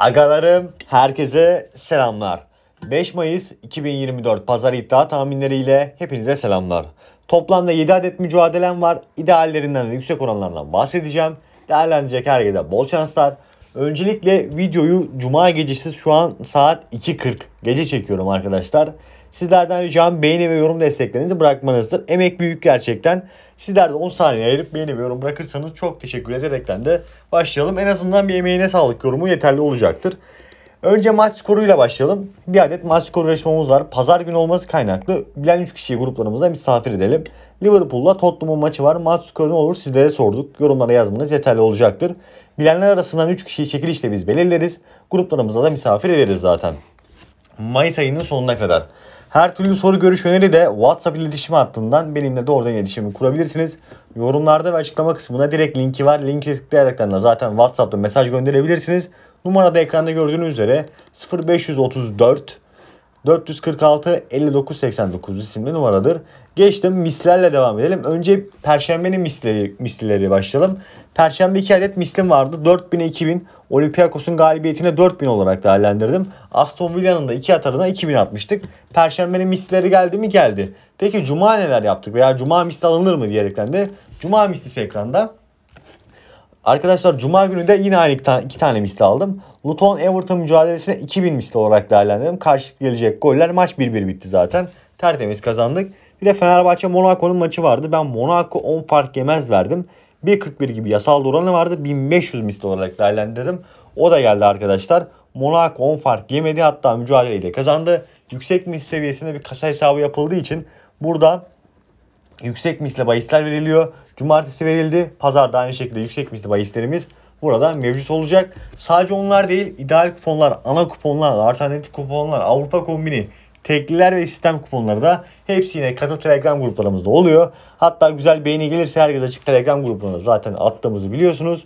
Agalarım herkese selamlar. 5 Mayıs 2024 pazar iddia tahminleriyle hepinize selamlar. Toplamda 7 adet mücadelem var. İdeallerinden ve yüksek oranlarından bahsedeceğim. Değerlendirecek herkese bol şanslar. Öncelikle videoyu cuma gecesi şu an saat 2.40 gece çekiyorum arkadaşlar. Sizlerden ricam beğeni ve yorum desteklerinizi bırakmanızdır. Emek büyük gerçekten. Sizler de 10 saniye ayırıp beğeni ve yorum bırakırsanız çok teşekkür ederekten de başlayalım. En azından bir emeğine sağlık yorumu yeterli olacaktır. Önce maç skoruyla başlayalım. Bir adet maç skoru yarışmamız var. Pazar günü olması kaynaklı bilen 3 kişiyi gruplarımızda misafir edelim. Liverpool'la Tottenham'ın maçı var. Maç skoru ne olur sizlere sorduk. Yorumlara yazmanız yeterli olacaktır. Bilenler arasından 3 kişiyi çekilişle biz belirleriz. Gruplarımızda da misafir ederiz zaten. Mayıs ayının sonuna kadar. Her türlü soru görüş öneri de WhatsApp iletişim hattından benimle doğrudan iletişimi kurabilirsiniz. Yorumlarda ve açıklama kısmına direkt linki var. Linki tıklayaraktan da zaten WhatsApp'ta mesaj gönderebilirsiniz. Numarada ekranda gördüğünüz üzere 0534 446 59 89 isimli numaradır. Geçtim mislerle devam edelim. Önce Perşembe'nin misli mislileri başlayalım. Perşembe 2 adet mislim vardı. 4000'e 2000 Olympiakos'un galibiyetine 4000 olarak değerlendirdim. Aston Villa'nın da 2 atarına 2000 atmıştık. Perşembe'nin misleri geldi mi geldi. Peki Cuma neler yaptık veya Cuma misli alınır mı diyerekten de Cuma mislisi ekranda. Arkadaşlar cuma günü de yine aynı iki tane misli aldım. Luton Everton mücadelesine 2000 misli olarak değerlendirdim. Karşılık gelecek goller maç 1-1 bitti zaten. Tertemiz kazandık. Bir de Fenerbahçe Monaco'nun maçı vardı. Ben Monaco 10 fark yemez verdim. 1.41 gibi yasal oranı vardı. 1500 misli olarak değerlendirdim. O da geldi arkadaşlar. Monaco 10 fark yemedi hatta mücadeleyle kazandı. Yüksek misli seviyesinde bir kasa hesabı yapıldığı için burada yüksek misle bahisler veriliyor. Cumartesi verildi. Pazar da aynı şekilde yüksek misli bahislerimiz burada mevcut olacak. Sadece onlar değil ideal kuponlar, ana kuponlar, alternatif kuponlar, Avrupa kombini, tekliler ve sistem kuponları da hepsi yine katı Telegram gruplarımızda oluyor. Hatta güzel beğeni gelirse herkes açık Telegram gruplarına zaten attığımızı biliyorsunuz.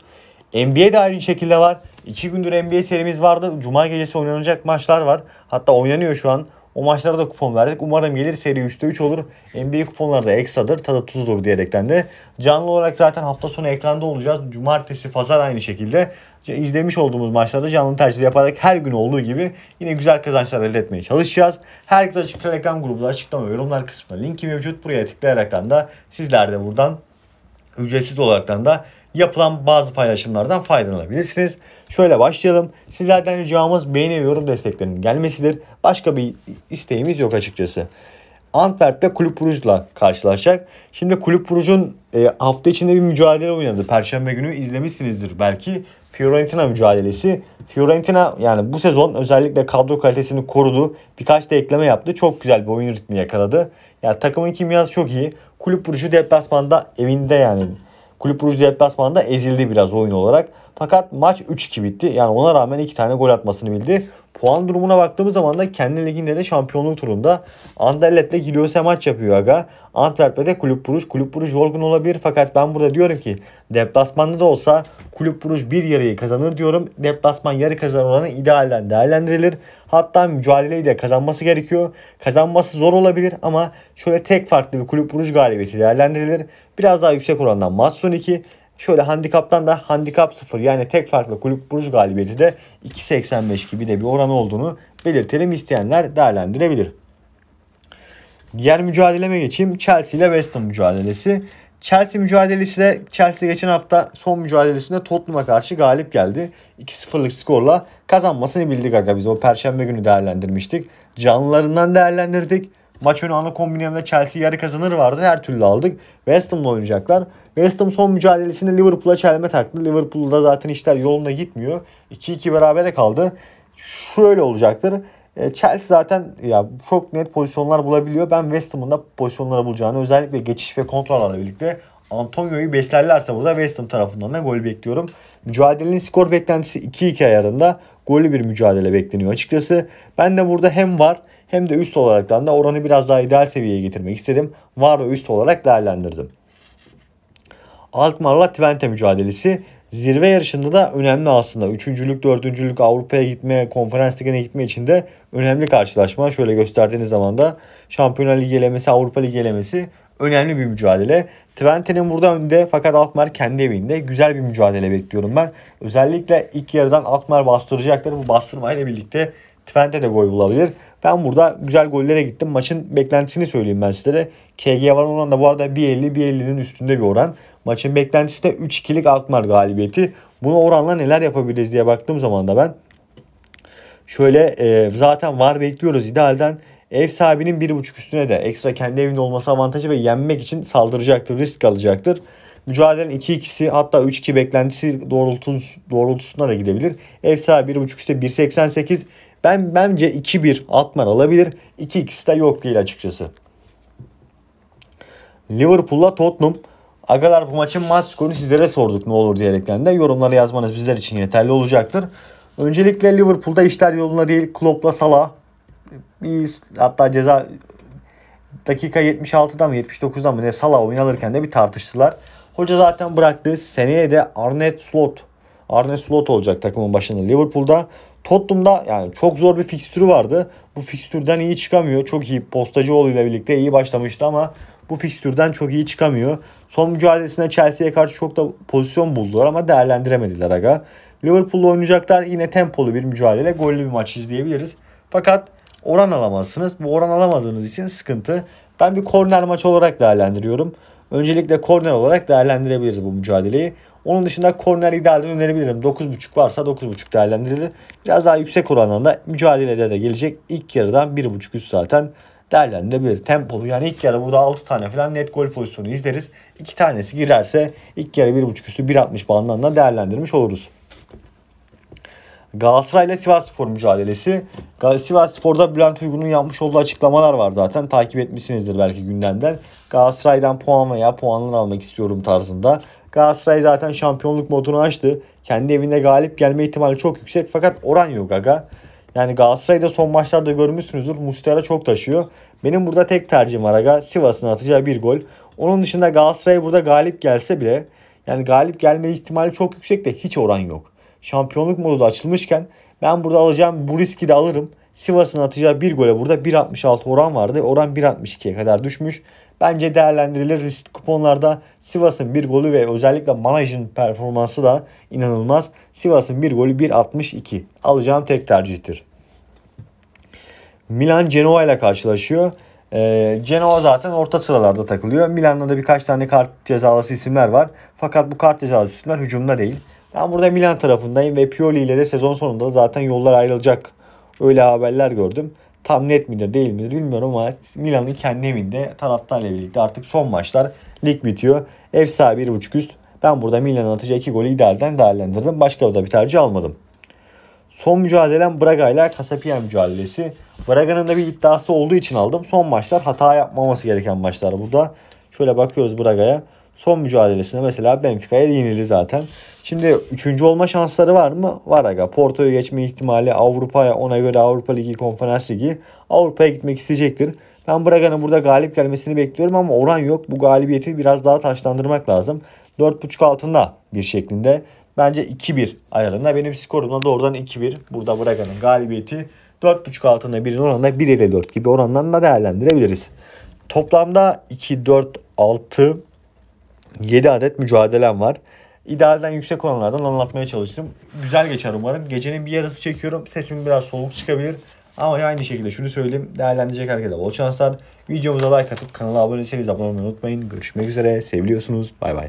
NBA de aynı şekilde var. 2 gündür NBA serimiz vardı. Cuma gecesi oynanacak maçlar var. Hatta oynanıyor şu an. O maçlara da kupon verdik. Umarım gelir seri 3'te 3 olur. NBA kuponları da ekstradır. Tadı tuzdur diyerekten de. Canlı olarak zaten hafta sonu ekranda olacağız. Cumartesi, pazar aynı şekilde. izlemiş olduğumuz maçlarda canlı tercih yaparak her gün olduğu gibi yine güzel kazançlar elde etmeye çalışacağız. Herkes açık telegram grubunda açıklama yorumlar kısmında linki mevcut. Buraya tıklayaraktan da sizler de buradan ücretsiz olaraktan da yapılan bazı paylaşımlardan faydalanabilirsiniz. Şöyle başlayalım. Sizlerden ricamız beğeni ve yorum desteklerinin gelmesidir. Başka bir isteğimiz yok açıkçası. Antwerp ve Kulüp Brugge'la karşılaşacak. Şimdi Kulüp Brugge'un e, hafta içinde bir mücadele oynadı. Perşembe günü izlemişsinizdir belki. Fiorentina mücadelesi. Fiorentina yani bu sezon özellikle kadro kalitesini korudu. Birkaç da ekleme yaptı. Çok güzel bir oyun ritmi yakaladı. Yani takımın kimyası çok iyi. Kulüp Brugge deplasmanda evinde yani Kulüp Ruj deplasmanda ezildi biraz oyun olarak. Fakat maç 3-2 bitti. Yani ona rağmen iki tane gol atmasını bildi. Puan durumuna baktığımız zaman da kendi liginde de şampiyonluk turunda Anderlet'le Gilios'a maç yapıyor aga. Antwerp'te de Kulüp Buruş. Kulüp Buruş yorgun olabilir fakat ben burada diyorum ki deplasmanda da olsa Kulüp Buruş bir yarıyı kazanır diyorum. Deplasman yarı kazan oranı idealden değerlendirilir. Hatta mücadeleyle kazanması gerekiyor. Kazanması zor olabilir ama şöyle tek farklı bir Kulüp Buruş galibiyeti değerlendirilir. Biraz daha yüksek orandan Matsun 2, Şöyle handikaptan da handikap 0 yani tek farklı kulüp Burj galibiyeti de 2.85 gibi de bir oran olduğunu belirtelim isteyenler değerlendirebilir. Diğer mücadeleme geçeyim. Chelsea ile West Ham mücadelesi. Chelsea mücadelesi de Chelsea geçen hafta son mücadelesinde Tottenham'a karşı galip geldi. 2-0'lık skorla kazanmasını bildik aga biz o perşembe günü değerlendirmiştik. Canlılarından değerlendirdik. Maç önü ana kombiniyemde Chelsea yarı kazanır vardı. Her türlü aldık. West Ham'la oynayacaklar. West Ham son mücadelesinde Liverpool'a çelme taktı. Liverpool'da zaten işler yoluna gitmiyor. 2-2 berabere kaldı. Şöyle olacaktır. E, Chelsea zaten ya çok net pozisyonlar bulabiliyor. Ben West Ham'ın da pozisyonları bulacağını özellikle geçiş ve kontrollerle birlikte Antonio'yu beslerlerse burada West Ham tarafından da gol bekliyorum. Mücadelenin skor beklentisi 2-2 ayarında. Golü bir mücadele bekleniyor açıkçası. Ben de burada hem var hem de üst olaraktan da oranı biraz daha ideal seviyeye getirmek istedim. Var ve üst olarak değerlendirdim. Alkmaar'la Twente mücadelesi zirve yarışında da önemli aslında. Üçüncülük, dördüncülük, Avrupa'ya gitme, konferans ligine gitme için de önemli karşılaşma. Şöyle gösterdiğiniz zaman da Şampiyonlar Ligi elemesi, Avrupa Ligi elemesi önemli bir mücadele. Twente'nin burada önde fakat Alkmaar kendi evinde. Güzel bir mücadele bekliyorum ben. Özellikle ilk yarıdan Alkmaar bastıracaktır. Bu bastırmayla birlikte Trent'e de gol bulabilir. Ben burada güzel gollere gittim. Maçın beklentisini söyleyeyim ben sizlere. KG var oran da bu arada 1.50 1.50'nin üstünde bir oran. Maçın beklentisi de 3-2'lik Alkmaar galibiyeti. Bunu oranla neler yapabiliriz diye baktığım zaman da ben şöyle e, zaten var bekliyoruz idealden. Ev sahibinin 1.5 üstüne de ekstra kendi evinde olması avantajı ve yenmek için saldıracaktır, risk alacaktır. Mücadelenin 2 ikisi hatta 3-2 beklentisi doğrultusunda da gidebilir. Ev sahibi 1.5 üstte 1.88 ben bence 2-1 Altman alabilir. 2-2'si de yok değil açıkçası. Liverpool'la Tottenham. Agalar bu maçın maç skorunu sizlere sorduk ne olur diyerekten de yorumları yazmanız bizler için yeterli olacaktır. Öncelikle Liverpool'da işler yolunda değil Klopp'la Salah bir hatta ceza dakika 76'dan mı 79'dan mı ne Salah oynanırken de bir tartıştılar. Hoca zaten bıraktı. Seneye de Arne Slot Arne Slot olacak takımın başında Liverpool'da. Tottenham'da yani çok zor bir fikstürü vardı. Bu fikstürden iyi çıkamıyor. Çok iyi postacıoğlu ile birlikte iyi başlamıştı ama bu fikstürden çok iyi çıkamıyor. Son mücadelesinde Chelsea'ye karşı çok da pozisyon buldular ama değerlendiremediler aga. Liverpool'la oynayacaklar yine tempolu bir mücadele, gollü bir maç izleyebiliriz. Fakat oran alamazsınız. Bu oran alamadığınız için sıkıntı. Ben bir korner maç olarak değerlendiriyorum. Öncelikle korner olarak değerlendirebiliriz bu mücadeleyi. Onun dışında korner idealden önerebilirim. 9.5 varsa 9.5 değerlendirilir. Biraz daha yüksek oranlarında mücadelede de gelecek. İlk yarıdan 1.5 üst zaten değerlendirebilir. Tempolu yani ilk yarı burada 6 tane falan net gol pozisyonu izleriz. 2 tanesi girerse ilk yarı 1.5 üstü 1.60 bandından da değerlendirmiş oluruz. Galatasaray ile Sivasspor mücadelesi. Sivasspor'da Bülent Uygun'un yapmış olduğu açıklamalar var zaten. Takip etmişsinizdir belki gündemden. Galatasaray'dan puan veya puanlar almak istiyorum tarzında. Galatasaray zaten şampiyonluk modunu açtı. Kendi evinde galip gelme ihtimali çok yüksek fakat oran yok aga. Yani Galatasaray'da son maçlarda görmüşsünüzdür. Mustera çok taşıyor. Benim burada tek tercihim var aga. Sivas'ın atacağı bir gol. Onun dışında Galatasaray burada galip gelse bile yani galip gelme ihtimali çok yüksek de hiç oran yok şampiyonluk modu da açılmışken ben burada alacağım bu riski de alırım. Sivas'ın atacağı bir gole burada 1.66 oran vardı. Oran 1.62'ye kadar düşmüş. Bence değerlendirilir risk kuponlarda Sivas'ın bir golü ve özellikle Manaj'ın performansı da inanılmaz. Sivas'ın bir golü 1.62. Alacağım tek tercihtir. Milan Genoa ile karşılaşıyor. E, Genoa zaten orta sıralarda takılıyor. Milan'da da birkaç tane kart cezalısı isimler var. Fakat bu kart cezalısı isimler hücumda değil. Ben burada Milan tarafındayım ve Pioli ile de sezon sonunda zaten yollar ayrılacak. Öyle haberler gördüm. Tam net midir değil midir bilmiyorum ama Milan'ın kendi evinde taraftarla birlikte artık son maçlar lig bitiyor. Ev sahibi 1.5 üst. Ben burada Milan atacağı 2 golü idealden değerlendirdim. Başka da bir tercih almadım. Son mücadelem Braga ile Casapia mücadelesi. Braga'nın da bir iddiası olduğu için aldım. Son maçlar hata yapmaması gereken maçlar burada. Şöyle bakıyoruz Braga'ya. Son mücadelesinde mesela Benfica'ya yenildi zaten. Şimdi üçüncü olma şansları var mı? Var aga. Porto'yu geçme ihtimali Avrupa'ya ona göre Avrupa Ligi, Konferans Ligi Avrupa'ya gitmek isteyecektir. Ben Braga'nın burada galip gelmesini bekliyorum ama oran yok. Bu galibiyeti biraz daha taşlandırmak lazım. 4.5 altında bir şeklinde. Bence 2-1 ayarında. Benim skorumda doğrudan 2-1. Burada Braga'nın galibiyeti 4.5 altında birin oranında 1 ile 4 gibi orandan da değerlendirebiliriz. Toplamda 2, 4, 6, 7 adet mücadelem var. İdealden yüksek olanlardan anlatmaya çalıştım. Güzel geçer umarım. Gecenin bir yarısı çekiyorum. Sesim biraz soğuk çıkabilir. Ama aynı şekilde şunu söyleyeyim. Değerlendirecek herkese bol şanslar. Videomuza like atıp kanala abone olmayı unutmayın. Görüşmek üzere. Seviliyorsunuz. Bay bay.